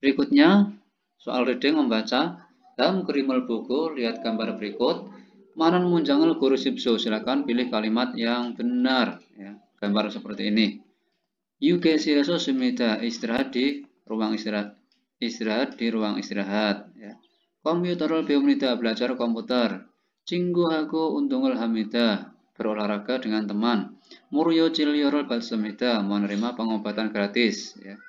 Berikutnya, soal reading membaca. Dalam kerimel buku, lihat gambar berikut. Manan munjangel guru sipso. Silakan pilih kalimat yang benar. Ya, gambar seperti ini. Yuge sireso sumida. Istirahat di ruang istirahat. Istirahat di ruang istirahat. Ya. Komputer biomunida. Belajar komputer. Cinggu aku untungel hamida. Berolahraga dengan teman. Muryo ciliorol balsamida. Menerima pengobatan gratis. Ya.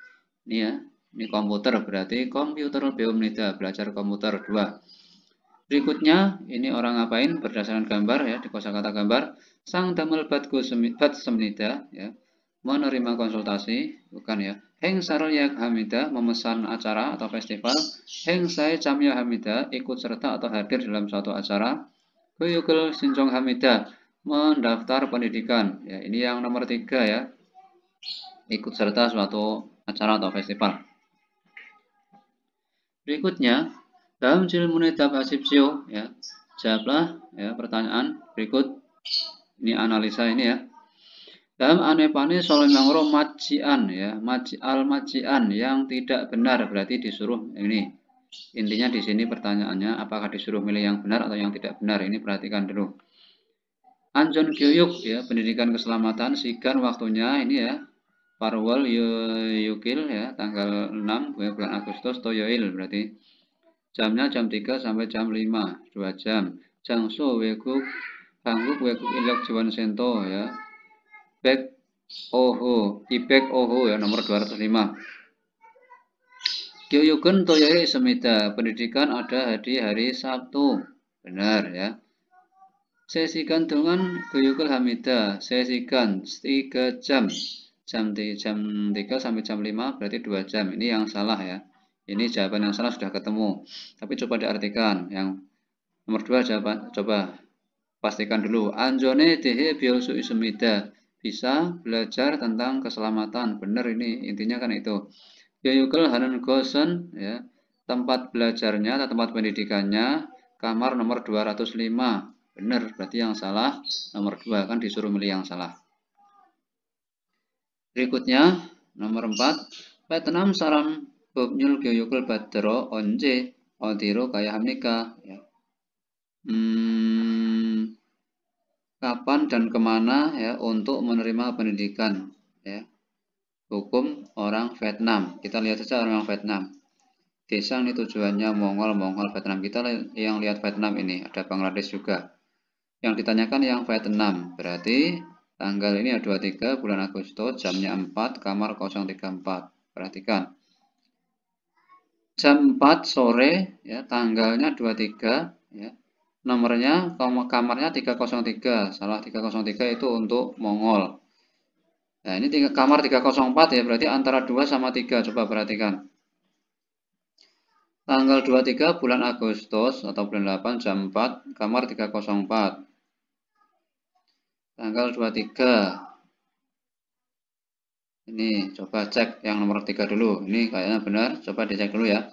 Ini ya, ini komputer berarti komputer biomnida, belajar komputer 2. Berikutnya, ini orang ngapain berdasarkan gambar ya, di kosakata gambar. Sang tamel batku bat semnida ya, menerima konsultasi, bukan ya. Heng Saryak Hamida memesan acara atau festival. Heng Sai camya Hamida ikut serta atau hadir dalam suatu acara. Kuyukul Sinjong Hamida mendaftar pendidikan. Ya, ini yang nomor tiga ya. Ikut serta suatu acara atau festival. Berikutnya, dalam jilmuni asipsio, ya, jawablah ya, pertanyaan berikut. Ini analisa ini ya. Dalam anepani soleh mangro majian ya, majial majian yang tidak benar berarti disuruh ini. Intinya di sini pertanyaannya apakah disuruh milih yang benar atau yang tidak benar ini perhatikan dulu. Anjon Kyuyuk ya pendidikan keselamatan sikan waktunya ini ya Parwal Yukil ya tanggal 6 ya, bulan Agustus Toyoil berarti jamnya jam 3 sampai jam 5 2 jam Jangsu Weguk Hangguk Weguk Ilok Jiwan Sento ya Bek Oho Ipek Oho ya nomor 205 Kyoyukun Toyoil Semida pendidikan ada di hari Sabtu benar ya Sesi gantungan Kyoyukul Hamida sesi gan 3 jam jam di jam 3 sampai jam 5 berarti 2 jam. Ini yang salah ya. Ini jawaban yang salah sudah ketemu. Tapi coba diartikan yang nomor 2 jawaban coba pastikan dulu anjone dehe biosu isumida bisa belajar tentang keselamatan. Benar ini intinya kan itu. Yayukel Hanan Gosen ya, tempat belajarnya atau tempat pendidikannya kamar nomor 205. Benar, berarti yang salah nomor 2 kan disuruh milih yang salah berikutnya nomor 4 Vietnam Salam 법률 geyukul badro Onje odiro kaya hamnika. Ya. Hmm, kapan dan kemana ya untuk menerima pendidikan ya hukum orang Vietnam. Kita lihat saja orang Vietnam. Desa ini tujuannya Mongol, Mongol, Vietnam. Kita yang lihat Vietnam ini ada Bangladesh juga. Yang ditanyakan yang Vietnam berarti Tanggal ini ada 23 bulan Agustus, jamnya 4, kamar 034. Perhatikan. Jam 4 sore, ya, tanggalnya 23, ya. Nomornya, kamarnya 303. Salah 303 itu untuk Mongol. Nah, ini tiga, kamar 304 ya, berarti antara 2 sama 3. Coba perhatikan. Tanggal 23 bulan Agustus atau bulan 8 jam 4, kamar 304 tanggal 23 ini coba cek yang nomor 3 dulu ini kayaknya benar coba dicek dulu ya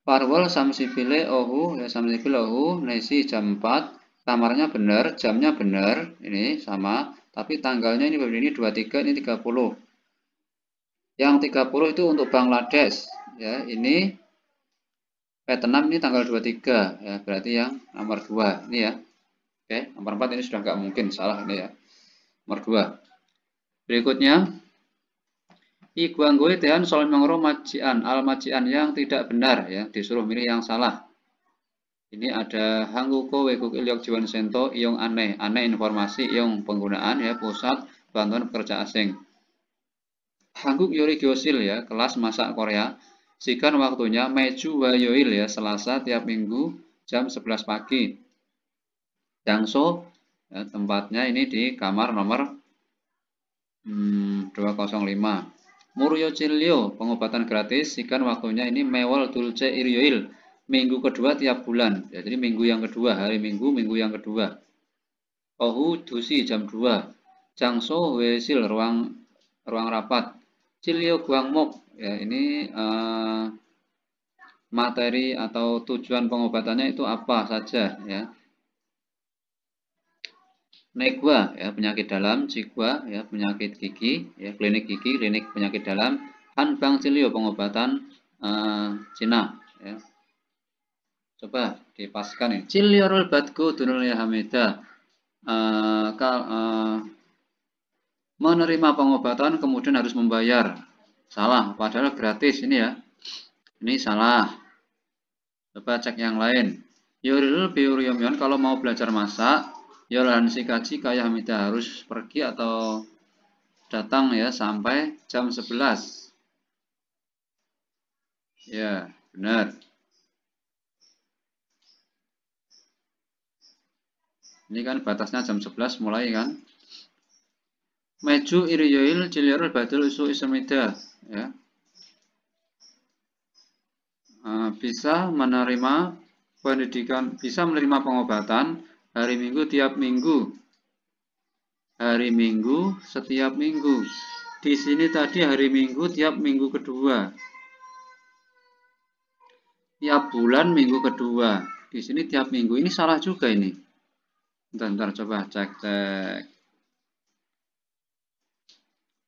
parwal samsibile ohu ya samsibile ohu nesi jam 4 tamarnya benar jamnya benar ini sama tapi tanggalnya ini ini 23 ini 30 yang 30 itu untuk Bangladesh ya ini Vietnam ini tanggal 23 ya berarti yang nomor 2 ini ya Oke, nomor 4 ini sudah nggak mungkin salah ini ya. Nomor 2. Berikutnya Iguanggui tehan soleh mengro majian, al majian yang tidak benar ya, disuruh milih yang salah. Ini ada hangguko wekuk ilyok jiwan sento iong aneh, aneh informasi iong penggunaan ya pusat bantuan pekerja asing. Hangguk yori gyosil ya, kelas masak Korea. Sikan waktunya meju wa yoil ya, Selasa tiap minggu jam 11 pagi. Jangso, ya, tempatnya ini di kamar nomor hmm, 205 Muryo Cilio pengobatan gratis ikan waktunya ini mewal dulce iryoil minggu kedua tiap bulan ya, jadi minggu yang kedua hari minggu minggu yang kedua Ohu dusi jam 2 Jangso wesil ruang ruang rapat Cilio Guangmok ya ini uh, materi atau tujuan pengobatannya itu apa saja ya negwa ya penyakit dalam, cikwa ya penyakit gigi, ya klinik gigi, klinik penyakit dalam, hanbang cilio pengobatan uh, Cina ya. Coba dipaskan ya. Ciliorul batku dunul ya hamida. Uh, eh, kal, uh, eh, menerima pengobatan kemudian harus membayar. Salah, padahal gratis ini ya. Ini salah. Coba cek yang lain. Yuril biuriyomyon kalau mau belajar masak Yolan ya, kaji Kaya Hamidah harus pergi atau datang ya sampai jam 11. Ya, benar. Ini kan batasnya jam 11 mulai kan. Maju iriyoil jilirul badil usu isemida. Ya. Ah, bisa menerima pendidikan, bisa menerima pengobatan Hari Minggu tiap minggu. Hari Minggu setiap minggu. Di sini tadi hari Minggu tiap minggu kedua. Tiap bulan minggu kedua. Di sini tiap minggu. Ini salah juga ini. Bentar, bentar coba cek cek.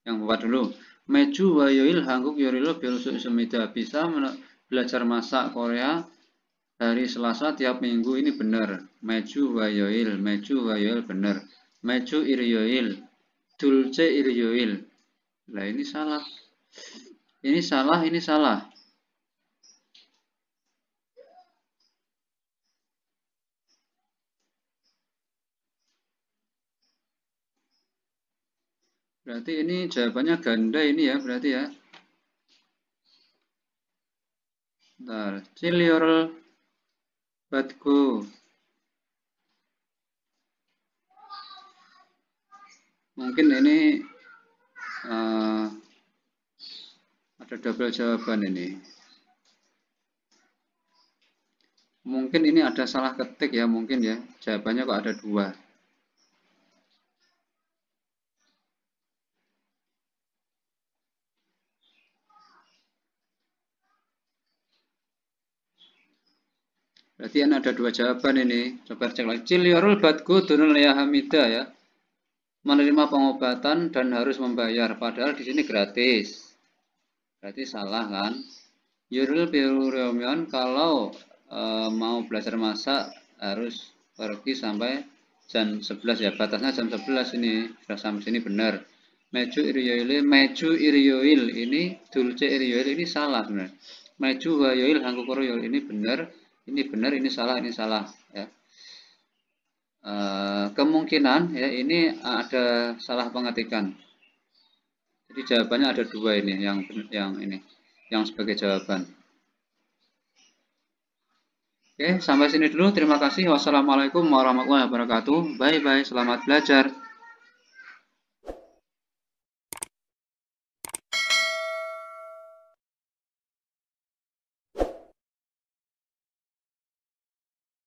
Yang buat dulu. Meju wayoil hanguk yorilo bilusuk semida. Bisa belajar masak Korea Hari Selasa tiap minggu ini benar. Meju wayoil, meju wayoil benar. Meju iryoil, dulce iryoil. Lah ini salah. Ini salah, ini salah. Berarti ini jawabannya ganda ini ya, berarti ya. Bentar, ciliorl sahabatku. Mungkin ini uh, ada double jawaban ini. Mungkin ini ada salah ketik ya, mungkin ya. Jawabannya kok ada dua. Berarti kan ada dua jawaban ini. Coba cek lagi. Ciliorul batku dunul ya hamida ya. Menerima pengobatan dan harus membayar. Padahal di sini gratis. Berarti salah kan? Yurul biruromion kalau e, mau belajar masak harus pergi sampai jam 11 ya. Batasnya jam 11 ini. Sudah sampai sini benar. Meju iriyoil, meju iriyoil ini dulce iriyoil ini salah benar. Meju wayoil hangkukoro ini benar ini benar, ini salah, ini salah. Ya. E, kemungkinan ya ini ada salah pengetikan. Jadi jawabannya ada dua ini, yang yang ini, yang sebagai jawaban. Oke, sampai sini dulu. Terima kasih. Wassalamualaikum warahmatullahi wabarakatuh. Bye bye. Selamat belajar.